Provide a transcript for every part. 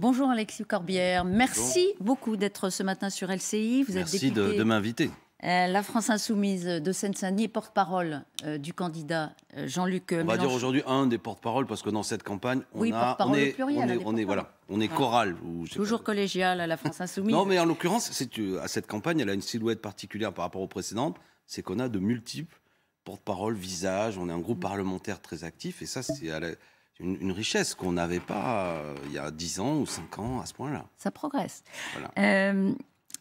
Bonjour Alexis Corbière, merci beaucoup d'être ce matin sur LCI. Vous merci êtes député, de, m'inviter. Euh, la France insoumise de Seine-Saint-Denis, porte-parole euh, du candidat euh, Jean-Luc Mélenchon. On va dire aujourd'hui un des porte-paroles parce que dans cette campagne, on oui, a, on est, on hein. est, voilà, on est ah. choral. Ou, Toujours collégial à la France insoumise. non, mais en l'occurrence, à cette campagne, elle a une silhouette particulière par rapport aux précédentes, c'est qu'on a de multiples porte-parole, visages. on est un groupe parlementaire très actif, et ça, c'est une, une, richesse qu'on n'avait pas euh, il y a 10 ans ou 5 ans à ce point-là. Ça progresse. Euh,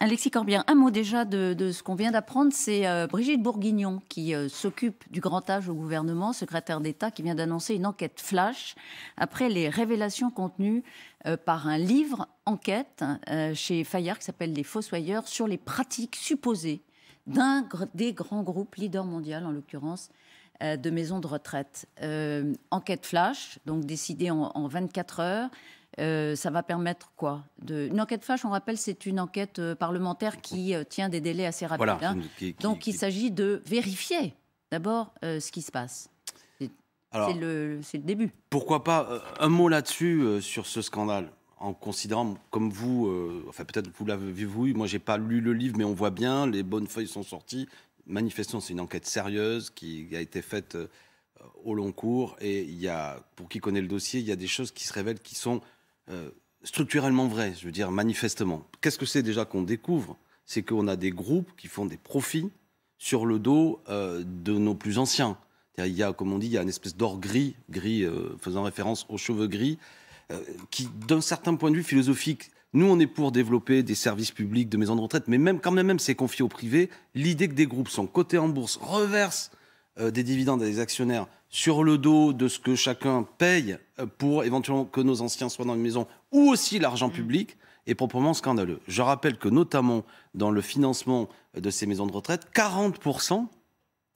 Alexis Corbière, un mot déjà de, ce qu'on vient d'apprendre, c'est euh, Brigitte Bourguignon qui s'occupe du grand âge au gouvernement, secrétaire d'État, qui vient d'annoncer une enquête flash après les révélations contenues par un livre enquête hein, chez Fayard qui s'appelle Les Fossoyeurs sur les pratiques supposées d'un des grands groupes, leaders mondiaux, en l'occurrence, euh, de maisons de retraite. Euh, enquête flash, donc décidée en, 24 heures. Euh, ça va permettre quoi de... Une enquête flash, on rappelle, c'est une enquête parlementaire qui tient des délais assez rapides. Hein. donc il s'agit de vérifier d'abord ce qui se passe. C'est le, début. Pourquoi pas un mot là-dessus, sur ce scandale en considérant comme vous, enfin peut-être vous l'avez vu, moi j'ai pas lu le livre, mais on voit bien, les bonnes feuilles sont sorties, Manifestement, c'est une enquête sérieuse qui a été faite euh, au long cours. Et il y a, pour qui connaît le dossier, il y a des choses qui se révèlent qui sont euh, structurellement vraies, je veux dire manifestement. Qu'est-ce que c'est déjà qu'on découvre C'est qu'on a des groupes qui font des profits sur le dos euh, de nos plus anciens. Il y a, comme on dit, il y a une espèce d'or gris, gris faisant référence aux cheveux gris, qui, d'un certain point de vue philosophique, nous, on est pour développer des services publics de maisons de retraite, mais même quand même, même c'est confié au privé. L'idée que des groupes sont cotés en bourse, reversent euh, des dividendes à des actionnaires sur le dos de ce que chacun paye euh, pour éventuellement que nos anciens soient dans une maison ou aussi l'argent mmh. public est proprement scandaleux. Je rappelle que notamment dans le financement de ces maisons de retraite, 40%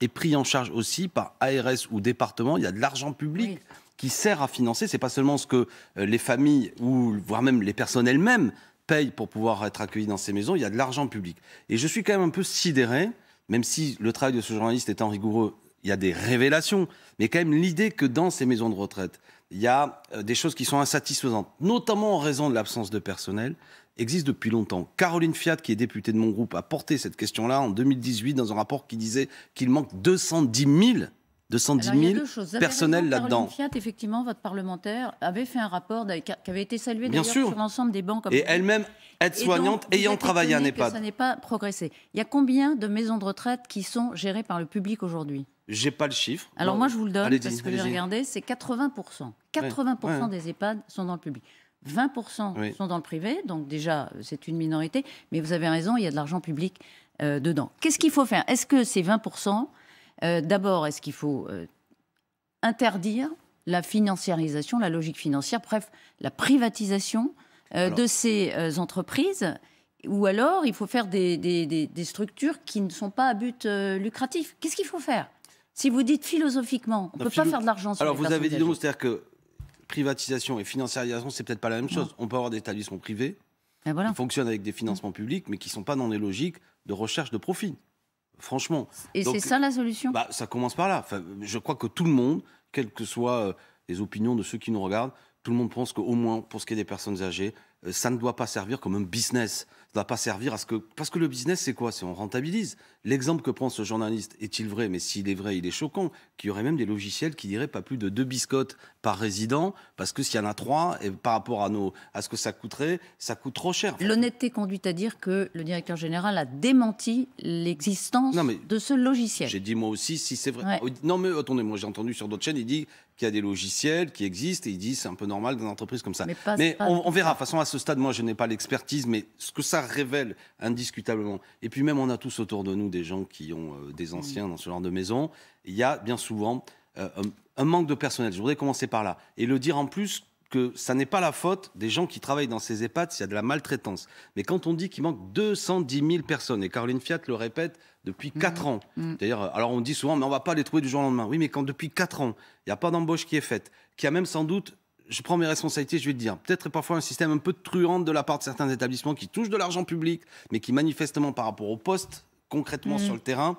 est pris en charge aussi par ARS ou département. Il y a de l'argent public qui sert à financer. ce n'est pas seulement ce que euh, les familles ou voire même les personnes elles-mêmes payent pour pouvoir être accueillies dans ces maisons. Il y a de l'argent public. Et je suis quand même un peu sidéré, même si le travail de ce journaliste étant rigoureux, il y a des révélations, mais quand même l'idée que dans ces maisons de retraite, il y a euh, des choses qui sont insatisfaisantes, notamment en raison de l'absence de personnel, existe depuis longtemps. Caroline Fiat, qui est députée de mon groupe, a porté cette question-là en 2018 dans un rapport qui disait qu'il manque 210 000 210 Alors, 000 personnels là-dedans. Fiat, effectivement, votre parlementaire avait fait un rapport qui avait été salué sur l'ensemble des banques. Et elle-même, aide-soignante, ayant travaillé à EHPAD. Ça n'est pas progressé. Il y a combien de maisons de retraite qui sont gérées par le public aujourd'hui Je n'ai pas le chiffre. Alors moi, je vous le donne parce que j'ai regardé, c'est 80 80 des EHPAD sont dans le public. 20% sont dans le privé, donc déjà c'est une minorité, mais vous avez raison, il y a de l'argent public euh, dedans. Qu'est-ce qu'il faut faire Est-ce que ces 20% euh, d'abord, est-ce qu'il faut euh, interdire la financiarisation, la logique financière, bref, la privatisation euh, de ces entreprises ou alors, il faut faire des, structures qui ne sont pas à but lucratif. Qu'est-ce qu'il faut faire Si vous dites philosophiquement, on ne peut pas faire de l'argent sur Alors, vous avez dit donc, cest à que privatisation et financiarisation, c'est peut-être pas la même chose. On peut avoir des établissements privés, ben qui fonctionnent avec des mmh. financements publics, mais qui ne sont pas dans les logiques de recherche de profit. Franchement. Et c'est ça la solution bah, Ça commence par là. je crois que tout le monde, quelles que soient euh, les opinions de ceux qui nous regardent, tout le monde pense qu'au moins pour ce qui est des personnes âgées, euh, ça ne doit pas servir comme un business. Ça ne doit pas servir à ce que. Parce que le business, c'est quoi C'est on rentabilise. L'exemple que prend ce journaliste est-il vrai Mais s'il est vrai, il est choquant. Qu'il y aurait même des logiciels qui diraient pas plus de deux biscottes par résident, parce que s'il y en a trois, et par rapport à, nos, à ce que ça coûterait, ça coûte trop cher. L'honnêteté conduit à dire que le directeur général a démenti l'existence de ce logiciel. J'ai dit moi aussi si c'est vrai. Non, mais attendez, moi j'ai entendu sur d'autres chaînes, il dit il y a des logiciels qui existent et ils disent c'est un peu normal dans une entreprise comme ça. Mais, on, verra. De toute façon, à ce stade, moi, je n'ai pas l'expertise, mais ce que ça révèle indiscutablement. Et puis même, on a tous autour de nous des gens qui ont euh, des anciens dans ce genre de maison. Il y a bien souvent euh, un manque de personnel. Je voudrais commencer par là et le dire en plus que ça n'est pas la faute des gens qui travaillent dans ces EHPAD s'il y a de la maltraitance. Mais quand on dit qu'il manque 210 000 personnes, et Caroline Fiat le répète depuis 4 mmh. ans, mmh. euh, alors on dit souvent, mais on ne va pas les trouver du jour au lendemain. Oui, mais quand depuis 4 ans, il n'y a pas d'embauche qui est faite, qui a même sans doute je prends mes responsabilités, je vais le dire. Peut-être parfois un système un peu truand de la part de certains établissements qui touchent de l'argent public, mais qui manifestement par rapport au poste, concrètement mmh. sur le terrain,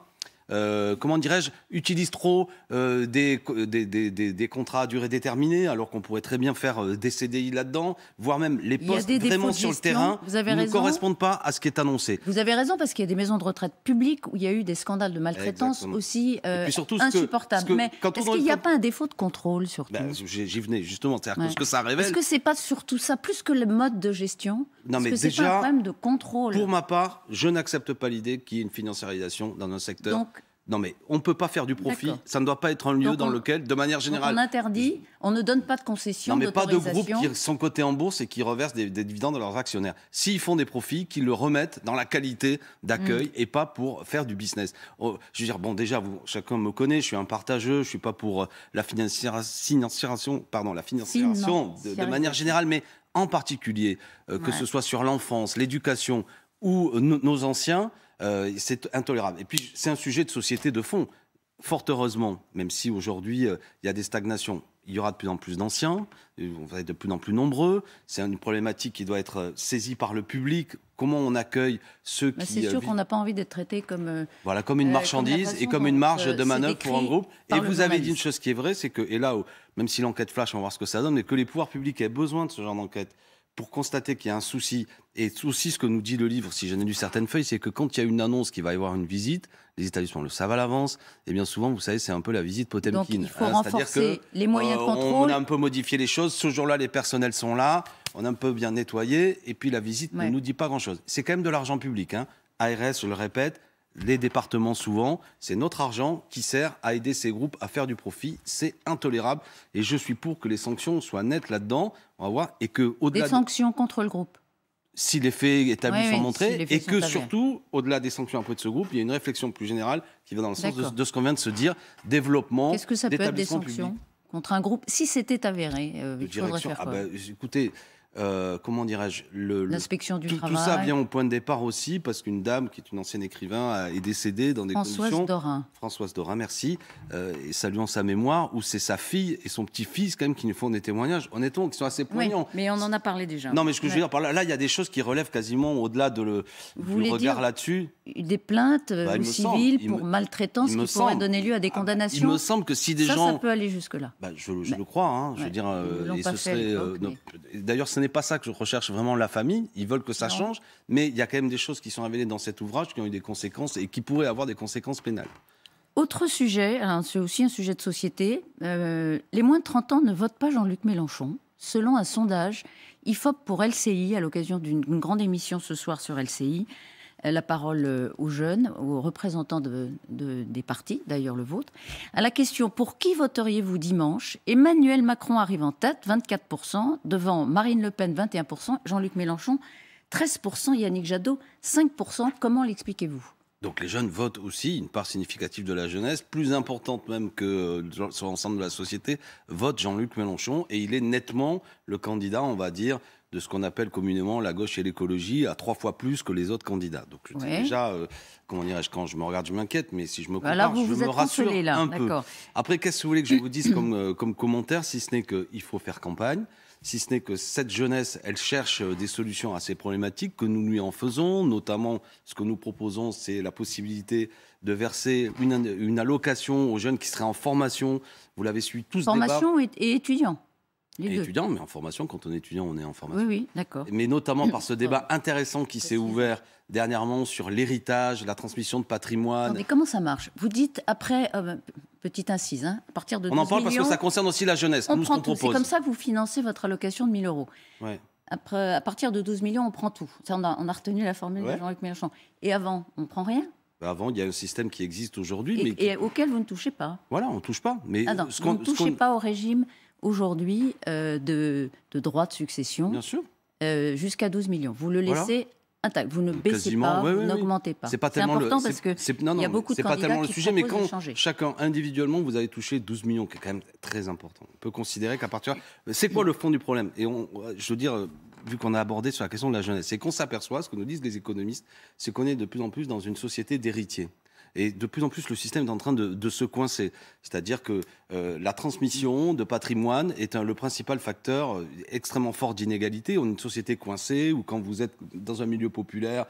euh, comment dirais-je, utilisent trop euh, des, des, contrats à durée déterminée, alors qu'on pourrait très bien faire euh, des CDI là-dedans, voire même les postes vraiment sur le terrain Vous ne correspondent pas à ce qui est annoncé. Vous avez raison, parce qu'il y a des maisons de retraite publiques où il y a eu des scandales de maltraitance aussi insupportables. Mais est-ce qu'il n'y a pas un défaut de contrôle, surtout ben, J'y venais, justement. cest à que ce que ça révèle... Est-ce que c'est pas surtout ça, plus que le mode de gestion Non, mais déjà, pas un problème de contrôle. Pour ma part, je n'accepte pas l'idée qu'il y ait une financiarisation dans un secteur non, mais on ne peut pas faire du profit. Ça ne doit pas être un lieu dans lequel, de manière générale. On interdit, on ne donne pas de concession. Non, mais pas de groupes qui sont cotés en bourse et qui reversent des, dividendes à leurs actionnaires. S'ils font des profits, qu'ils le remettent dans la qualité d'accueil mm. et pas pour faire du business. Oh, je veux dire, bon, déjà, vous, chacun me connaît, je suis un partageux, je ne suis pas pour euh, la financiération pardon, la de, manière générale, mais en particulier, euh, que ce soit sur l'enfance, l'éducation, ou nos anciens, euh, c'est intolérable. Et puis, c'est un sujet de société de fond. Fort heureusement, même si aujourd'hui, euh, il y a des stagnations, il y aura de plus en plus d'anciens, euh, on va être de plus en plus nombreux. C'est une problématique qui doit être saisie par le public. Comment on accueille ceux bah, qui. C'est sûr qu'on n'a pas envie d'être traité comme. voilà, comme une marchandise et comme une marge de manœuvre pour un groupe. Et vous avez dit une chose qui est vraie, c'est que, et là, oh, même si l'enquête flash, on va voir ce que ça donne, mais que les pouvoirs publics aient besoin de ce genre d'enquête pour constater qu'il y a un souci, et souci, ce que nous dit le livre, si j'en ai lu certaines feuilles, c'est que quand il y a une annonce qu'il va y avoir une visite, les établissements le savent à l'avance, et bien souvent, vous savez, c'est un peu la visite Potemkin. Donc il faut hein. renforcer que, les moyens de euh, contrôle. on a un peu modifié les choses, ce jour-là, les personnels sont là, on a un peu bien nettoyé, et puis la visite ne nous dit pas grand-chose. C'est quand même de l'argent public, hein. ARS, je le répète, les départements souvent, c'est notre argent qui sert à aider ces groupes à faire du profit. C'est intolérable et je suis pour que les sanctions soient nettes là-dedans. On va voir et que au-delà des sanctions contre le groupe. Si les faits établis sont montrés et que surtout, au-delà des sanctions après de ce groupe, il y a une réflexion plus générale qui va dans le sens de, ce qu'on vient de se dire développement. Qu'est-ce que ça peut être des sanctions contre un groupe si c'était avéré euh, de direction, ah bah, Écoutez. Euh, comment dirais-je L'inspection du tout, travail. Tout ça vient au point de départ aussi parce qu'une dame qui est une ancienne écrivain est décédée dans des conditions. Françoise Dorin. Françoise Dorin, merci. Euh, et saluons sa mémoire où c'est sa fille et son petit-fils quand même qui nous font des témoignages, honnêtement, qui sont assez poignants. mais on en a parlé déjà. Non, mais ce que je veux dire là, il y a des choses qui relèvent quasiment au-delà de le, du regard là-dessus. Des plaintes bah, euh, civiles pour maltraitance qui pourraient donner lieu à des ah, bah, condamnations. Il me semble que si des gens. Ça peut aller jusque-là. Bah, je, le crois, hein, je veux dire. serait D'ailleurs, c'est ce n'est pas ça que je recherche vraiment la famille. Ils veulent que ça change, mais il y a quand même des choses qui sont révélées dans cet ouvrage qui ont eu des conséquences et qui pourraient avoir des conséquences pénales. Autre sujet, hein, c'est aussi un sujet de société. Euh, les moins de 30 ans ne votent pas Jean-Luc Mélenchon. Selon un sondage IFOP pour LCI, à l'occasion d'une grande émission ce soir sur LCI, la parole euh, aux jeunes, aux représentants des partis, d'ailleurs le vôtre. À la question pour qui voteriez-vous dimanche Emmanuel Macron arrive en tête, 24%, devant Marine Le Pen, 21%, Jean-Luc Mélenchon, 13%, Yannick Jadot, 5%. Comment l'expliquez-vous donc les jeunes votent aussi, une part significative de la jeunesse, plus importante même que euh, sur l'ensemble de la société, vote Jean-Luc Mélenchon et il est nettement le candidat, on va dire, de ce qu'on appelle communément la gauche et l'écologie à trois fois plus que les autres candidats. Donc déjà, euh, comment dirais-je, quand je me regarde, je m'inquiète, mais si je me compare, je me rassure un peu. Après, qu'est-ce que vous voulez que je vous dise comme, euh, comme commentaire, si ce n'est qu'il faut faire campagne si ce n'est que cette jeunesse, elle cherche euh, des solutions à ces problématiques que nous lui en faisons, notamment ce que nous proposons, c'est la possibilité de verser une, allocation aux jeunes qui seraient en formation. Vous l'avez suivi tous. Formation débat. Formation et étudiants. Les mais en formation, quand on est étudiant, on est en formation. Oui, oui, d'accord. Mais notamment par ce débat intéressant qui s'est ouvert dernièrement sur l'héritage, la transmission de patrimoine. mais comment ça marche Vous dites après, euh, petite incise, hein, à partir de. On en parle parce que ça concerne aussi la jeunesse. On nous, prend ce qu'on propose. C'est comme ça que vous financez votre allocation de 1000 euros. Après, à partir de 12 millions, on prend tout. on a, retenu la formule de Jean-Luc Mélenchon. Et avant, on prend rien bah, avant, il y a un système qui existe aujourd'hui. Et, mais auquel vous ne touchez pas. Voilà, on ne touche pas. Mais ah ce vous ne touchez pas au régime aujourd'hui euh, de, droits de succession. Euh, jusqu'à 12 millions. Vous le laissez intact, vous ne baissez pas, vous n'augmentez pas. C'est pas tellement important le, parce que y a beaucoup de pas tellement le sujet, mais quand chacun individuellement vous avez touché 12 millions, qui est quand même très important. On peut considérer qu'à partir, c'est quoi le fond du problème Et je veux dire, vu qu'on a abordé sur la question de la jeunesse, c'est qu'on s'aperçoit, ce que nous disent les économistes, c'est qu'on est de plus en plus dans une société d'héritiers. Et de plus en plus, le système est en train de, se coincer. C'est-à-dire que euh, la transmission de patrimoine est le principal facteur euh, extrêmement fort d'inégalité. On est une société coincée ou quand vous êtes dans un milieu populaire,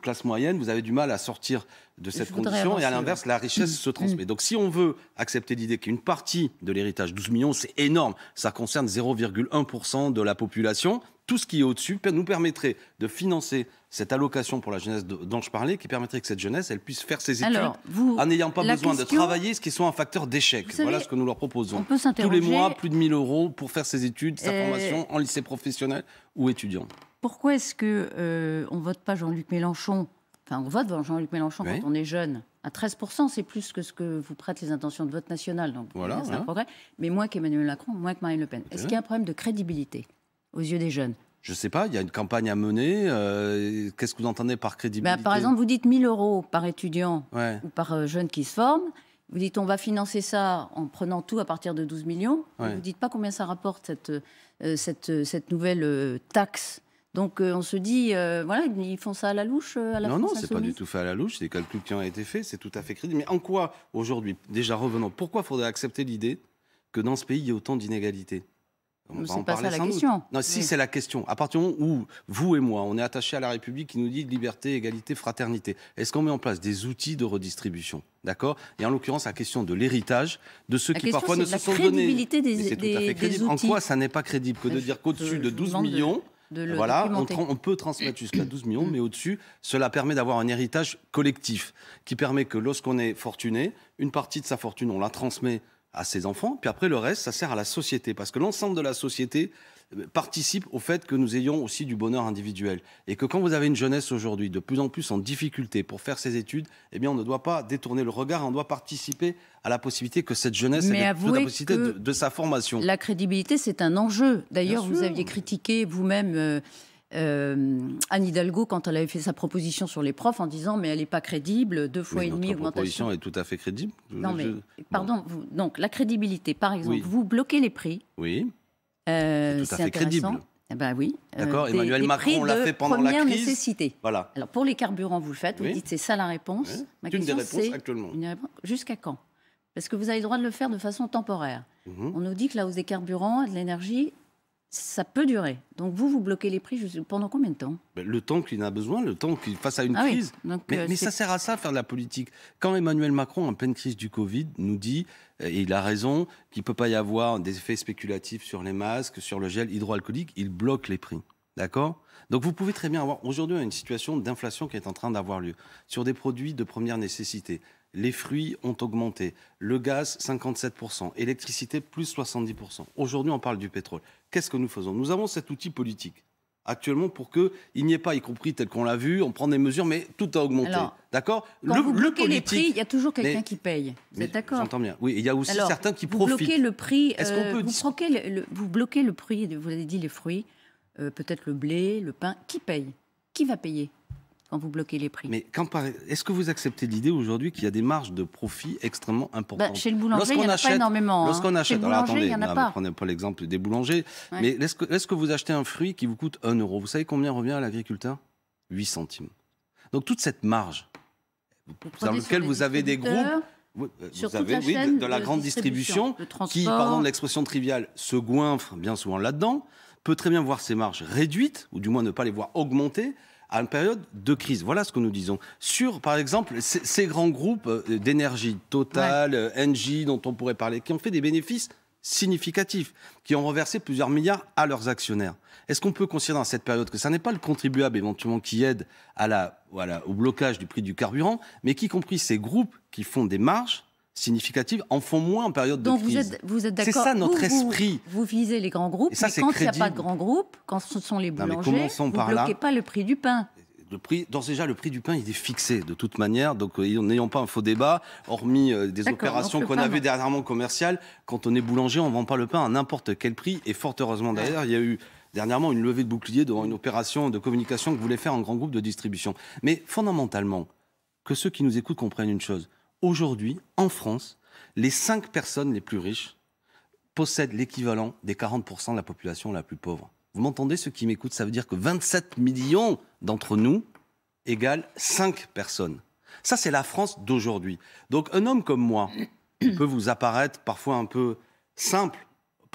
classe moyenne, vous avez du mal à sortir de cette condition. et à l'inverse, la richesse se transmet. Donc si on veut accepter l'idée qu'une partie de l'héritage, 12 millions, c'est énorme, ça concerne 0,1% de la population, tout ce qui est au-dessus nous permettrait de financer cette allocation pour la jeunesse dont je parlais, qui permettrait que cette jeunesse, elle puisse faire ses études en n'ayant pas besoin de travailler, ce qui soit un facteur d'échec. Voilà ce que nous leur proposons. Tous les mois, plus de 1000 euros pour faire ses études, sa euh, formation en lycée professionnel ou étudiant pourquoi est-ce que ne euh, on vote pas Jean-Luc Mélenchon Enfin, on vote Jean-Luc Mélenchon quand on est jeune. À 13%, c'est plus que ce que vous prêtent les intentions de vote national. Donc, voilà, c'est un progrès. Mais moins qu'Emmanuel Macron, moins que Marine Le Pen. Est-ce qu'il y a un problème de crédibilité aux yeux des jeunes je ne sais pas, il y a une campagne à mener. Euh, qu'est-ce que vous entendez par crédibilité ben, Par exemple, vous dites 1000 euros par étudiant ou par euh, jeune qui se forme. Vous dites on va financer ça en prenant tout à partir de 12 millions. Vous ne dites pas combien ça rapporte cette, cette, cette nouvelle taxe donc euh, on se dit, euh, voilà, ils font ça à la louche euh, à la Non, France non, c'est pas du tout fait à la louche, c'est des calculs qui ont été faits, c'est tout à fait crédible. Mais en quoi, aujourd'hui, déjà revenons, pourquoi faudrait accepter l'idée que dans ce pays, il y a autant d'inégalités c'est pas ça la question. Non, si c'est la question. À partir du moment où vous et moi, on est attachés à la République qui nous dit liberté, égalité, fraternité, est-ce qu'on met en place des outils de redistribution D'accord Et en l'occurrence, la question de l'héritage de ceux qui parfois ne se sont donnés. La crédibilité tout En quoi ça n'est pas crédible que de dire qu'au-dessus de 12 millions voilà, On, on, peut transmettre jusqu'à 12 millions, mais au-dessus, cela permet d'avoir un héritage collectif qui permet que lorsqu'on est fortuné, une partie de sa fortune, on la transmet à ses enfants, puis après le reste, ça sert à la société, parce que l'ensemble de la société euh, participe au fait que nous ayons aussi du bonheur individuel. Et que quand vous avez une jeunesse aujourd'hui de plus en plus en difficulté pour faire ses études, eh bien on ne doit pas détourner le regard, on doit participer à la possibilité que cette jeunesse ait la possibilité de, sa formation. La crédibilité, c'est un enjeu. D'ailleurs, vous aviez critiqué vous-même... Euh, euh, Anne Hidalgo quand elle avait fait sa proposition sur les profs en disant mais elle n'est pas crédible, deux fois et demi augmentation. proposition est tout à fait crédible. Non mais pardon, donc la crédibilité, par exemple, vous bloquez les prix. Oui. Euh, c'est tout à fait crédible. Eh ben oui. Euh, D'accord, Emmanuel Macron l'a fait pendant la crise. nécessité. Voilà. Alors pour les carburants, vous le faites, vous dites c'est ça la réponse. C'est une des réponses actuellement. Jusqu'à quand Parce que vous avez le droit de le faire de façon temporaire. Mhm. On nous dit que la hausse des carburants, de l'énergie, ça peut durer. Donc vous, vous bloquez les prix pendant combien de temps ben, Le temps qu'il en a besoin, le temps qu'il fasse à une ah crise. mais, euh, ça sert à ça, faire de la politique. Quand Emmanuel Macron, en pleine crise du Covid, nous dit, et il a raison, qu'il ne peut pas y avoir des effets spéculatifs sur les masques, sur le gel hydroalcoolique, il bloque les prix. D'accord Donc vous pouvez très bien avoir, aujourd'hui, une situation d'inflation qui est en train d'avoir lieu sur des produits de première nécessité les fruits ont augmenté, le gaz 57%, électricité plus 70%. Aujourd'hui, on parle du pétrole. Qu'est-ce que nous faisons Nous avons cet outil politique actuellement pour qu'il n'y ait pas, y compris tel qu'on l'a vu, on prend des mesures, mais tout a augmenté. D'accord le, vous bloquez les prix, il y a toujours quelqu'un qui paye. Vous êtes d'accord J'entends bien. Oui, il y a aussi certains qui profitent. le prix, euh, peut... vous, bloquez le, vous bloquez le prix, vous avez dit les fruits, euh, peut-être le blé, le pain. Qui paye Qui va payer quand vous bloquez les prix. Mais est-ce que vous acceptez l'idée aujourd'hui qu'il y a des marges de profit extrêmement bah, importantes Chez le boulanger, il n'y en a pas énormément. Lorsqu'on achète, hein. chez alors attendez, il pas. pas l'exemple des boulangers, mais est-ce que, vous achetez un fruit qui vous coûte 1 euro Vous savez combien revient à l'agriculteur 8 centimes. Donc toute cette marge, dans laquelle vous avez des groupes vous, euh, avez, de, la grande distribution, qui, pardon de l'expression triviale, se goinfre bien souvent là-dedans, peut très bien voir ses marges réduites, ou du moins ne pas les voir augmenter, à une période de crise. Voilà ce que nous disons. Sur, par exemple, ces grands groupes euh, d'énergie, Total, euh, ng dont on pourrait parler, qui ont fait des bénéfices significatifs, qui ont reversé plusieurs milliards à leurs actionnaires. Est-ce qu'on peut considérer à cette période que ce n'est pas le contribuable éventuellement qui aide au blocage du prix du carburant, mais qui compris ces groupes qui font des marges significatives en font moins en période de crise. Donc vous êtes, d'accord C'est ça notre esprit. Vous, visez les grands groupes, quand il n'y a pas de grands groupes, quand ce sont les boulangers, vous ne bloquez pas le prix du pain le prix, déjà, le prix du pain, il est fixé de toute manière. Donc, euh, n'ayons pas un faux débat, hormis euh, des opérations qu'on avait dernièrement commerciales, quand on est boulanger, on ne vend pas le pain à n'importe quel prix. Et fort heureusement, d'ailleurs, il y a eu dernièrement une levée de bouclier devant une opération de communication que voulait faire un grand groupe de distribution. Mais fondamentalement, que ceux qui nous écoutent comprennent une chose Aujourd'hui, en France, les 5 personnes les plus riches possèdent l'équivalent des 40% de la population la plus pauvre. Vous m'entendez, ceux qui m'écoutent Ça veut dire que 27 millions d'entre nous égale 5 personnes. Ça, c'est la France d'aujourd'hui. Donc, un homme comme moi, peut vous apparaître parfois un peu simple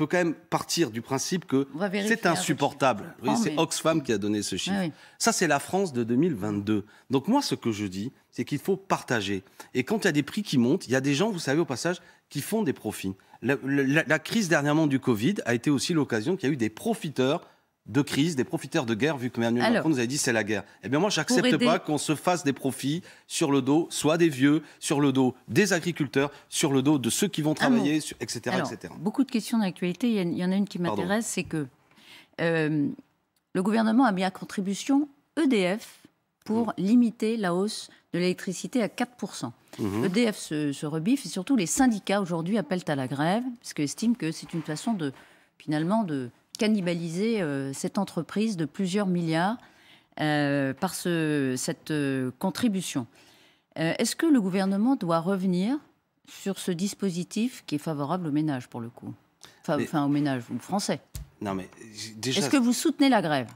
peut quand même partir du principe que c'est hein, insupportable. Oh, c'est Oxfam qui a donné ce chiffre. Ah Ça, c'est la France de 2022. Donc moi, ce que je dis, c'est qu'il faut partager. Et quand il y a des prix qui montent, il y a des gens, vous savez, au passage, qui font des profits. La, la crise dernièrement du Covid a été aussi l'occasion qu'il y a eu des profiteurs de crise, des profiteurs de guerre, vu que Emmanuel Macron nous a dit c'est la guerre. Eh bien moi, j'accepte n'accepte pas qu'on se fasse des profits sur le dos, soit des vieux, sur le dos des agriculteurs, sur le dos de ceux qui vont travailler, etc., Beaucoup de questions d'actualité. Il y en a une qui m'intéresse, c'est que euh, le gouvernement a mis à contribution EDF pour mmh. limiter la hausse de l'électricité à 4 mmh. EDF se, se rebiffe et surtout les syndicats aujourd'hui appellent à la grève parce qu'ils estiment que c'est une façon de finalement de cannibaliser euh, cette entreprise de plusieurs milliards euh, par ce, cette euh, contribution. Est-ce que le gouvernement doit revenir sur ce dispositif qui est favorable aux ménages, pour le coup Enfin, au enfin aux ménages, Français. Non, mais Est-ce que vous soutenez la grève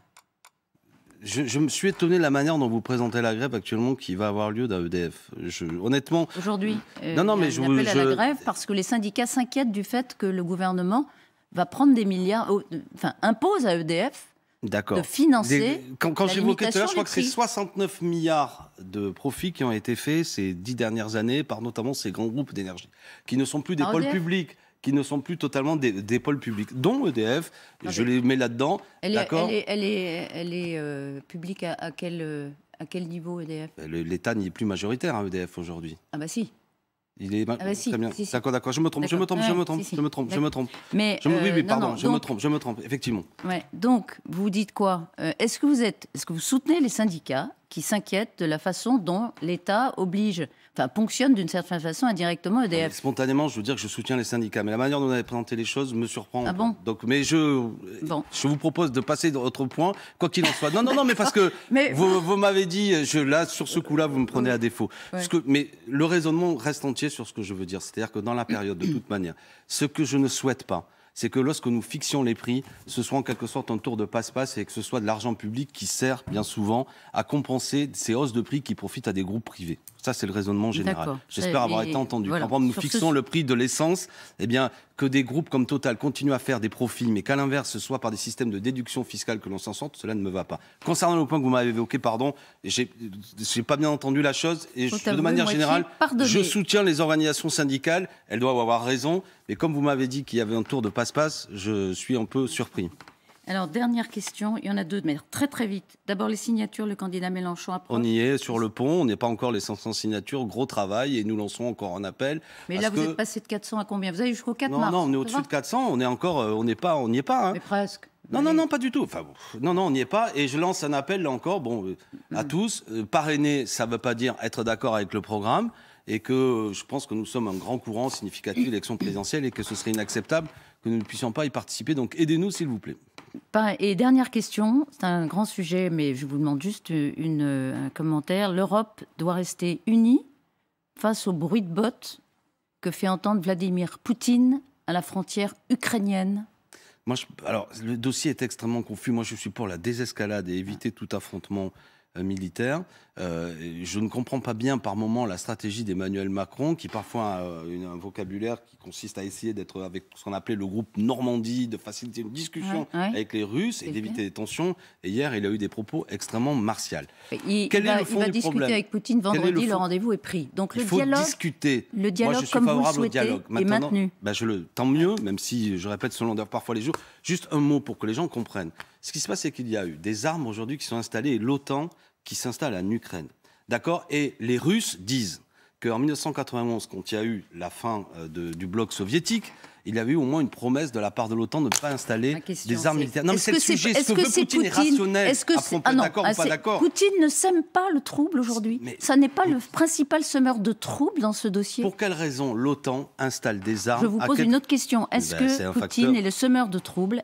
je, me suis étonné de la manière dont vous présentez la grève actuellement qui va avoir lieu e je honnêtement. Aujourd'hui. non, non, mais je vous. à la grève parce que les syndicats s'inquiètent du fait que le gouvernement va prendre des milliards, enfin impose à EDF de financer. quand, j'ai j'évoquais tout à l'heure, je crois que c'est 69 milliards de profits qui ont été faits ces dix dernières années par notamment ces grands groupes d'énergie, qui ne sont plus des pôles e publics qui ne sont plus totalement des, pôles publics, dont EDF, je les mets là-dedans. Elle, elle est, elle est, elle est euh, publique à, quel, euh, à quel niveau EDF euh, L'État n'est plus majoritaire à hein, EDF aujourd'hui. Ah bah si il est quoi, ah bah très bien. D'accord, d'accord. Je me trompe, je me trompe, je me trompe, je me trompe, je me trompe. Mais oui, oui, pardon, je me euh, trompe, je me trompe, effectivement. donc, vous dites quoi euh, Est-ce que vous êtes, est-ce que vous soutenez les syndicats qui s'inquiètent de la façon dont l'État oblige, enfin ponctionne d'une certaine façon indirectement EDF. spontanément, je veux dire que je soutiens les syndicats, mais la manière dont vous avez présenté les choses me surprend. Ah bon Donc, mais je, je vous propose de passer d'autres points, quoi qu'il en soit. Non, non, non, mais parce que vous, m'avez dit, je, là, sur ce coup-là, vous me prenez à défaut. Parce que, mais le raisonnement reste entier sur ce que je veux dire. C'est-à-dire que dans la période, de toute manière, ce que je ne souhaite pas, c'est que lorsque nous fixions les prix, ce soit en quelque sorte un tour de passe-passe et que ce soit de l'argent public qui sert bien souvent à compenser ces hausses de prix qui profitent à des groupes privés. Ça, c'est le raisonnement général. J'espère avoir été entendu. Quand nous fixons le prix de l'essence. Eh bien, que des groupes comme Total continuent à faire des profits, mais qu'à l'inverse, ce soit par des systèmes de déduction fiscale que l'on s'en sorte, cela ne me va pas. Concernant le point que vous m'avez évoqué, pardon, je n'ai pas bien entendu la chose. Et de manière générale, je soutiens les organisations syndicales. Elles doivent avoir raison. Mais comme vous m'avez dit qu'il y avait un tour de passe-passe, je suis un peu surpris. Alors, dernière question, il y en a deux, mais très très vite. D'abord les signatures, le candidat Mélenchon On y est, sur le pont, on n'est pas encore les 500 signatures, gros travail, et nous lançons encore un appel. Mais là, vous êtes passé de 400 à combien Vous allez jusqu'au 4 non, mars Non, on est au-dessus de 400, on est encore, euh, on n'est pas, on n'y est pas. Hein. Mais presque. Non, non, non, pas du tout. Enfin, non, non, on n'y est pas. Et je lance un appel, là encore, bon, euh, à mm. tous. Euh, parrainer, ça ne veut pas dire être d'accord avec le programme. Et que je pense que nous sommes un grand courant significatif d'élection présidentielle et que ce serait inacceptable que nous ne puissions pas y participer. Donc aidez-nous, s'il vous plaît. Et dernière question, c'est un grand sujet, mais je vous demande juste euh, euh, un commentaire. L'Europe doit rester unie face au bruit de bottes que fait entendre Vladimir Poutine à la frontière ukrainienne Moi, alors, le dossier est extrêmement confus. Moi, je suis pour la désescalade et éviter tout affrontement euh, militaire. Euh, je ne comprends pas bien par moment la stratégie d'Emmanuel Macron, qui parfois a euh, un vocabulaire qui consiste à essayer d'être avec ce qu'on appelait le groupe Normandie, de faciliter une discussion avec les Russes et d'éviter des tensions. Et hier, il a eu des propos extrêmement martiaux. Il, Quel va, discuter avec Poutine vendredi, le, rendez-vous est pris. Donc il le faut dialogue, discuter. Moi, je suis comme favorable vous le souhaitez, au dialogue. Maintenant, est maintenu. Ben, je le, tant mieux, même si je répète ce l'heure parfois les jours. Juste un mot pour que les gens comprennent. Ce qui se passe, c'est qu'il y a eu des armes aujourd'hui qui sont installées et l'OTAN qui s'installe en Ukraine. D'accord Et les Russes disent qu'en 1991, quand il y a eu la fin euh, du bloc soviétique, il y avait eu au moins une promesse de la part de l'OTAN de ne pas installer des armes militaires. Non, mais c'est le sujet. Est-ce que, c'est Poutine, est rationnel Est-ce que ah Poutine ne sème pas le trouble aujourd'hui. Ça n'est pas le principal semeur de trouble dans ce dossier. Pour quelle raison l'OTAN installe des armes Je vous pose une autre question. Est-ce eh que ben, Poutine est le semeur de trouble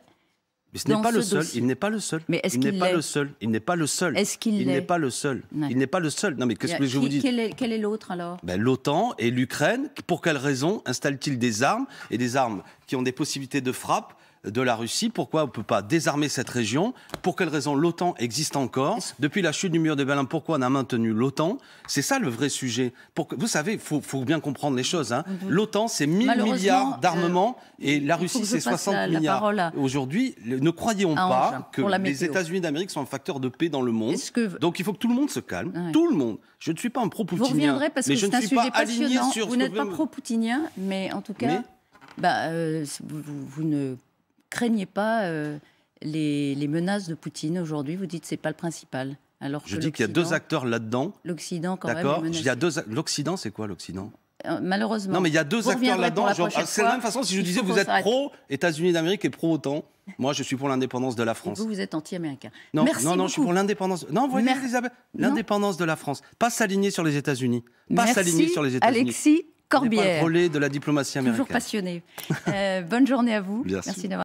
mais ce n'est pas, le seul. Il n'est pas le seul. Mais il n'est pas le seul. Il n'est pas le seul. Est-ce qu'il Il n'est pas le seul. Il n'est pas le seul. Non, mais qu'est-ce que je vous dis Quel est l'autre alors ben, L'OTAN et l'Ukraine. Pour quelles raisons installent-ils des armes et des armes qui ont des possibilités de frappe de la Russie. Pourquoi on ne peut pas désarmer cette région Pour quelles raisons l'OTAN existe encore Depuis la chute du mur de Berlin, pourquoi on a maintenu l'OTAN C'est ça le vrai sujet. vous savez, il faut, bien comprendre les choses. Hein. L'OTAN, c'est 1000 milliards euh, d'armements et la Russie, c'est 60 milliards. Aujourd'hui, ne croyons pas que les États-Unis d'Amérique sont un facteur de paix dans le monde. Donc il faut que tout le monde se calme. Tout le monde. Je ne suis pas un pro-poutinien. Vous je parce que c'est un Sur vous n'êtes pas pro-poutinien, mais en tout cas, bah, euh, vous ne craignez pas euh, les, menaces de Poutine aujourd'hui. Vous dites c'est pas le principal. Alors je dis qu'il y a deux acteurs là-dedans. L'Occident, quand D'accord. Il a L'Occident, c'est quoi l'Occident euh, Malheureusement. Non, mais il y a deux acteurs là-dedans. C'est la même façon si je disais vous êtes pro États-Unis d'Amérique et pro OTAN. Moi, je suis pour l'indépendance de la France. vous, vous êtes anti-américain. Non, non, non, je suis pour l'indépendance. Non, voyez, l'indépendance de la France. Pas s'aligner sur les États-Unis. Pas s'aligner sur les États-Unis. Alexis Corbière. relais de la diplomatie américaine. Toujours passionné. Euh, bonne journée à vous. Merci, Merci d'avoir.